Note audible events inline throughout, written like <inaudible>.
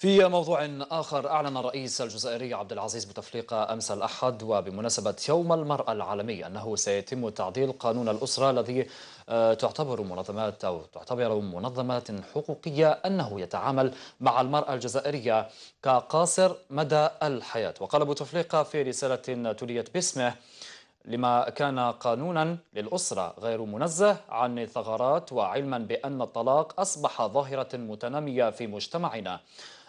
في موضوع آخر أعلن الرئيس الجزائري عبد العزيز بوتفليقة أمس الأحد وبمناسبة يوم المرأة العالمي أنه سيتم تعديل قانون الأسرة الذي آه، تعتبر منظمات أو تعتبر منظمات حقوقية أنه يتعامل مع المرأة الجزائرية كقاصر مدى الحياة وقال بوتفليقة في رسالة تليت باسمه لما كان قانونا للأسرة غير منزه عن الثغرات وعلما بأن الطلاق أصبح ظاهرة متنامية في مجتمعنا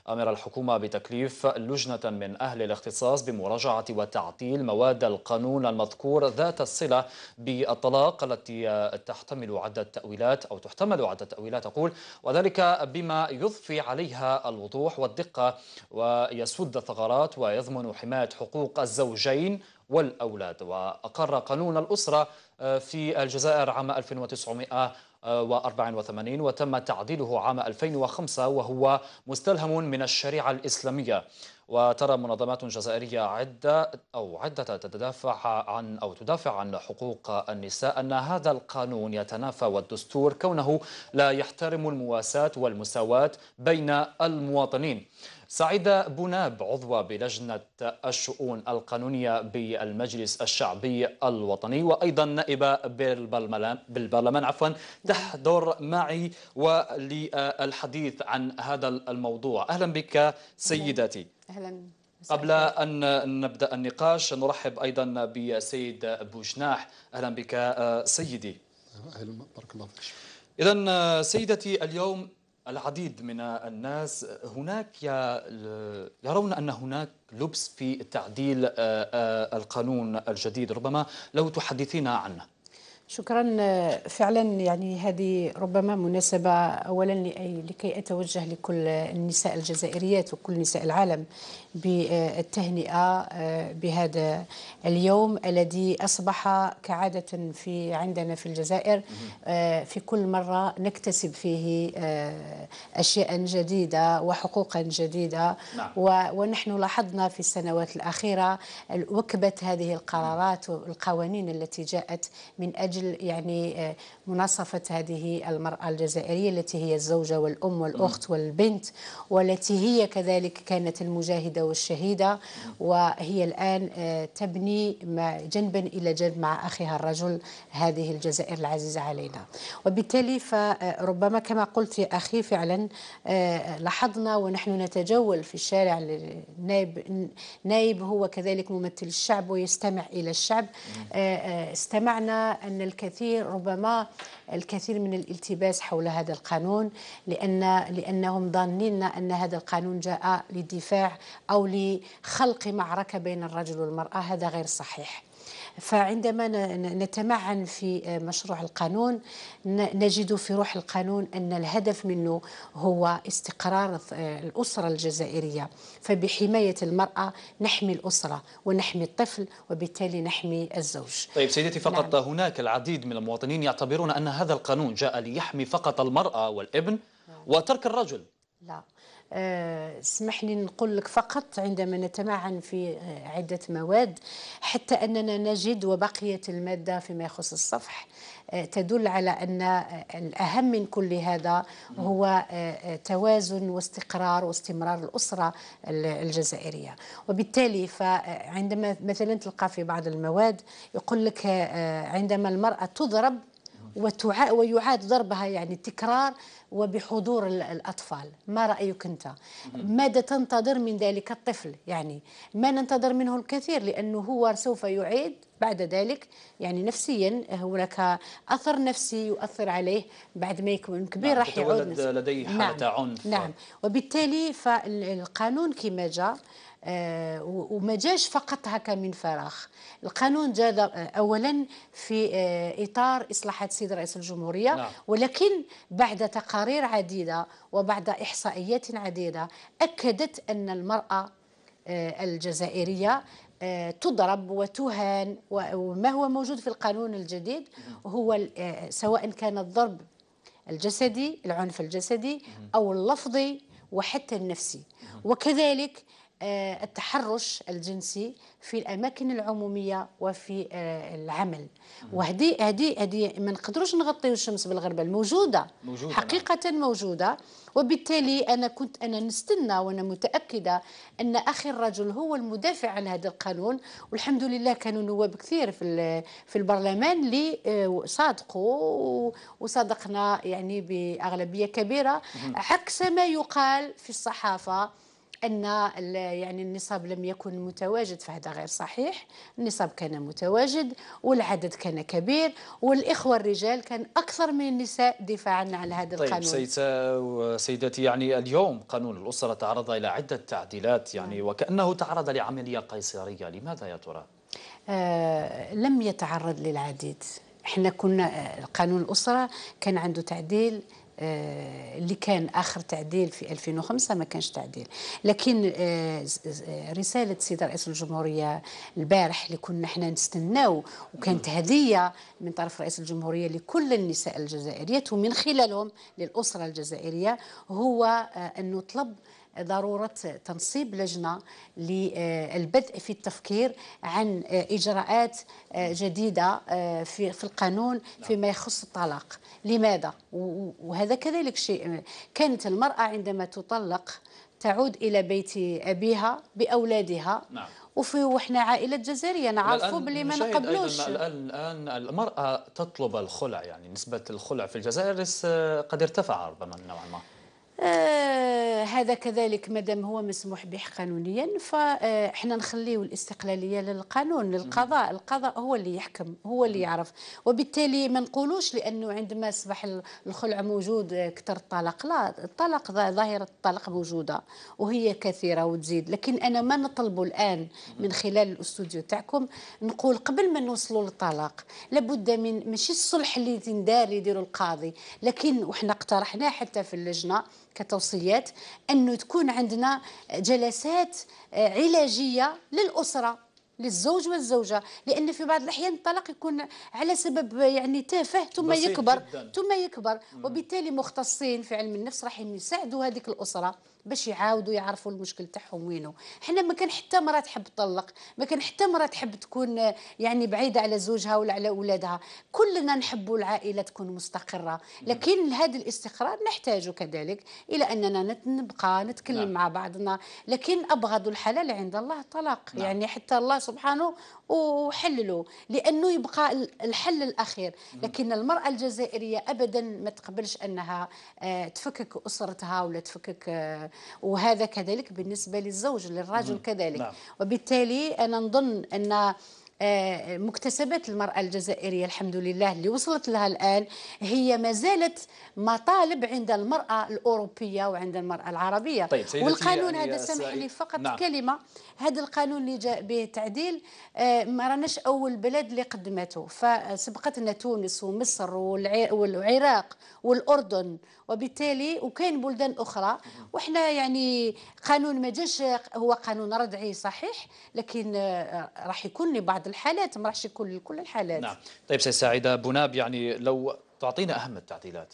أمر الحكومة بتكليف لجنة من أهل الاختصاص بمراجعة وتعطيل مواد القانون المذكور ذات الصلة بالطلاق التي تحتمل عدة تأويلات أو تحتمل عدة تأويلات أقول وذلك بما يضفي عليها الوضوح والدقة ويسد الثغرات ويضمن حماية حقوق الزوجين والأولاد وأقر قانون الأسرة آه، في الجزائر عام 1900 1984 وتم تعديله عام 2005 وهو مستلهم من الشريعة الإسلامية وترى منظمات جزائرية عدة أو عدة تدافع عن أو تدافع عن حقوق النساء أن هذا القانون يتنافى والدستور كونه لا يحترم المواساة والمساواة بين المواطنين سعيدة بوناب عضوة بلجنة الشؤون القانونية بالمجلس الشعبي الوطني وأيضا نائبة بالبرلمان عفوا تحضر معي وللحديث عن هذا الموضوع أهلا بك سيدتي أهلا قبل أن نبدأ النقاش نرحب أيضا بسيد بوشناح أهلا بك آه، سيدي أهلا بارك الله فيك إذا آه، سيدتي اليوم العديد من الناس هناك يرون أن هناك لبس في تعديل آه، القانون الجديد ربما لو تحدثينا عنه شكرا فعلا يعني هذه ربما مناسبة أولا لكي أتوجه لكل النساء الجزائريات وكل نساء العالم بالتهنئة آه، بهذا اليوم الذي أصبح كعادة في عندنا في الجزائر آه، في كل مرة نكتسب فيه آه، أشياء جديدة وحقوقا جديدة نعم. ونحن لاحظنا في السنوات الأخيرة وكبة هذه القرارات والقوانين التي جاءت من أجل أجل يعني آه، مناصفة هذه المرأة الجزائرية التي هي الزوجة والأم والأخت والبنت والتي هي كذلك كانت المجاهدة والشهيدة وهي الآن آه، تبني جنبا إلى جنب مع أخيها الرجل هذه الجزائر العزيزة علينا وبالتالي فربما آه، كما قلت يا أخي فعلا لاحظنا ونحن نتجول في الشارع النائب نائب هو كذلك ممثل الشعب ويستمع إلى الشعب استمعنا أن الكثير ربما الكثير من الالتباس حول هذا القانون لان لانهم ظانين ان هذا القانون جاء للدفاع او لخلق معركه بين الرجل والمراه هذا غير صحيح فعندما نتمعن في آه، مشروع القانون نجد في روح القانون أن الهدف منه هو استقرار آه، الأسرة الجزائرية فبحماية المرأة نحمي الأسرة ونحمي الطفل وبالتالي نحمي الزوج طيب سيدتي نعم. فقط نعم. هناك العديد من المواطنين يعتبرون أن هذا القانون جاء ليحمي فقط المرأة والابن نعم. وترك الرجل لا آه، اسمح لي نقول لك فقط عندما نتمعن في آه، عدة مواد حتى أننا نجد وبقية المادة فيما يخص الصفح آه، تدل على أن الأهم من كل هذا هو توازن واستقرار واستمرار الأسرة الجزائرية وبالتالي فعندما مثلا تلقى في بعض المواد يقول لك عندما المرأة تضرب ويعاد ضربها يعني تكرار وبحضور الأطفال ما رأيك أنت ماذا تنتظر من ذلك الطفل يعني ما ننتظر منه الكثير لأنه هو سوف يعيد بعد ذلك يعني نفسيا هناك اثر نفسي يؤثر عليه بعد ما يكون نعم، كبير راح يعود لديه حاله نعم. عنف نعم وبالتالي فالقانون كما جاء آه، وما جاش فقط هكا من فراغ القانون جاء آه، اولا في آه، اطار اصلاحات السيد رئيس الجمهوريه نعم. ولكن بعد تقارير عديده وبعد احصائيات عديده اكدت ان المراه الجزائريه تضرب وتهان وما هو موجود في القانون الجديد نعم. هو سواء كان الضرب الجسدي العنف الجسدي او اللفظي وحتى النفسي وكذلك آه، التحرش الجنسي في الاماكن العموميه وفي آه، العمل وهذه هذه هذه ما نقدروش نغطيو الشمس بالغربه الموجوده موجودة حقيقه نعم. موجوده وبالتالي انا كنت انا نستنى وانا متاكده ان اخي الرجل هو المدافع عن هذا القانون والحمد لله كانوا نواب كثير في في البرلمان اللي آه، صادقوا وصادقنا يعني باغلبيه كبيره عكس ما يقال في الصحافه ان يعني النصاب لم يكن متواجد فهذا غير صحيح النصاب كان متواجد والعدد كان كبير والاخوه الرجال كان اكثر من النساء دفاعا على هذا طيب القانون سيدة سيدتي يعني اليوم قانون الاسره تعرض الى عده تعديلات يعني نعم. وكانه تعرض لعمليه قيصريه لماذا يا ترى آه لم يتعرض للعديد احنا كنا آه، قانون الاسره كان عنده تعديل آه، اللي كان اخر تعديل في 2005 ما كانش تعديل لكن آه، آه، رساله سيد رئيس الجمهوريه البارح اللي كنا حنا نستناو وكانت هديه من طرف رئيس الجمهوريه لكل النساء الجزائريات ومن خلالهم للاسره الجزائريه هو انه طلب ضرورة تنصيب لجنة للبدء في التفكير عن إجراءات جديدة آه، في في القانون نعم. فيما يخص الطلاق لماذا وهذا كذلك شيء كانت المرأة عندما تطلق تعود الى بيت ابيها باولادها نعم. وفي وحنا عائله جزائريه نعرفوا باللي ما نقبلوش الان الان المراه تطلب الخلع يعني نسبه الخلع في الجزائر آه، قد ارتفع ربما نوعا ما آه، هذا كذلك مادام هو مسموح به قانونيا فاحنا نخليه الاستقلاليه للقانون للقضاء القضاء هو اللي يحكم هو اللي يعرف وبالتالي ما نقولوش لانه عندما اصبح الخلع موجود آه، كثر الطلاق لا الطلاق ظاهره الطلاق موجوده وهي كثيره وتزيد لكن انا ما نطلب الان من خلال الاستوديو تاعكم نقول قبل ما نوصلوا للطلاق لابد من ماشي الصلح اللي تندار يديروا القاضي لكن وحنا اقترحناه حتى في اللجنه كتوصيات انه تكون عندنا جلسات آه، علاجيه للاسره للزوج والزوجه لان في بعض الاحيان الطلاق يكون على سبب يعني تافه ثم يكبر جداً. ثم يكبر وبالتالي مختصين في علم النفس راح يساعدوا هذيك الاسره باش يعاودوا يعرفوا المشكل تاعهم وينو حنا ما كان حتى مره تحب تطلق ما كان حتى مره تحب تكون آه، يعني بعيده على زوجها ولا على اولادها كلنا نحبوا العائله تكون مستقره لكن هذا الاستقرار نحتاج كذلك الى اننا نبقى نتكلم نعم. مع بعضنا لكن ابغض الحلال عند الله الطلاق نعم. يعني حتى الله سبحانه وحلله لانه يبقى الحل الاخير لكن المراه الجزائريه ابدا ما تقبلش انها آه، تفكك اسرتها ولا تفكك آه، وهذا كذلك بالنسبة للزوج للرجل كذلك نعم. وبالتالي أنا نظن أن آه، مكتسبات المرأة الجزائرية الحمد لله اللي وصلت لها الآن هي ما زالت مطالب عند المرأة الأوروبية وعند المرأة العربية طيب والقانون يعني هذا سامحني فقط نعم. كلمة هذا القانون اللي جاء به تعديل آه، ما راناش أول بلد اللي قدمته فسبقتنا تونس ومصر والعراق والأردن وبالتالي وكاين بلدان اخرى وحنا يعني قانون ما جاش هو قانون ردعي صحيح لكن آه، راح يكون لبعض الحالات ما راحش يكون لكل الحالات نعم طيب سي سعيده بناب يعني لو تعطينا اهم التعديلات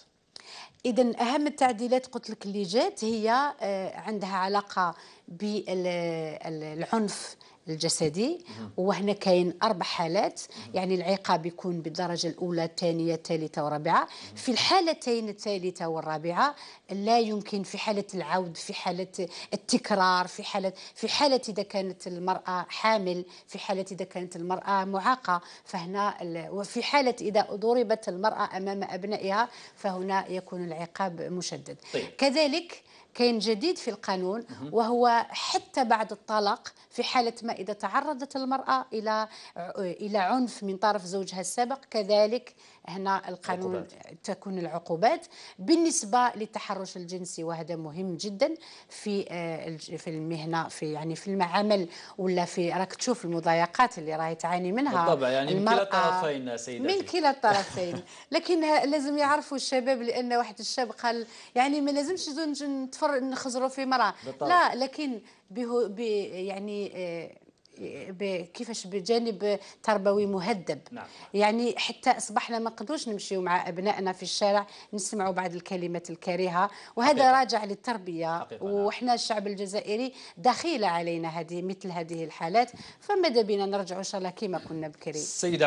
اذا اهم التعديلات قلت لك اللي جات هي آه، عندها علاقه بالعنف الجسدي وهنا كاين اربع حالات يعني العقاب يكون بالدرجه الاولى الثانيه الثالثه والرابعه في الحالتين الثالثه والرابعه لا يمكن في حاله العود في حاله التكرار في حاله في حاله اذا كانت المراه حامل في حاله اذا كانت المراه معاقه فهنا وفي حاله اذا ضربت المراه امام ابنائها فهنا يكون العقاب مشدد طيب. كذلك كاين جديد في القانون وهو حتى بعد الطلاق في حاله ما إذا تعرضت المرأة إلى إلى عنف من طرف زوجها السابق كذلك هنا القانون عقوبات. تكون العقوبات بالنسبة للتحرش الجنسي وهذا مهم جدا في آه، في المهنة في يعني في العمل ولا في راك تشوف المضايقات اللي راهي تعاني منها بالطبع يعني من كلا الطرفين سيدتي من كلا الطرفين <laughs> لكن لازم يعرفوا الشباب لأن واحد الشاب قال يعني ما لازمش نخزروا في مرأة لا لكن به يعني آه، كيفاش بجانب تربوي مهذب نعم. يعني حتى اصبحنا ما نقدروش نمشيو مع ابنائنا في الشارع نسمعوا بعض الكلمات الكريهه وهذا حقيقة. راجع للتربيه حقيقة. نعم. وحنا الشعب الجزائري دخيله علينا هذه مثل هذه الحالات فماذا بنا نرجعوا ان شاء الله كما كنا بكري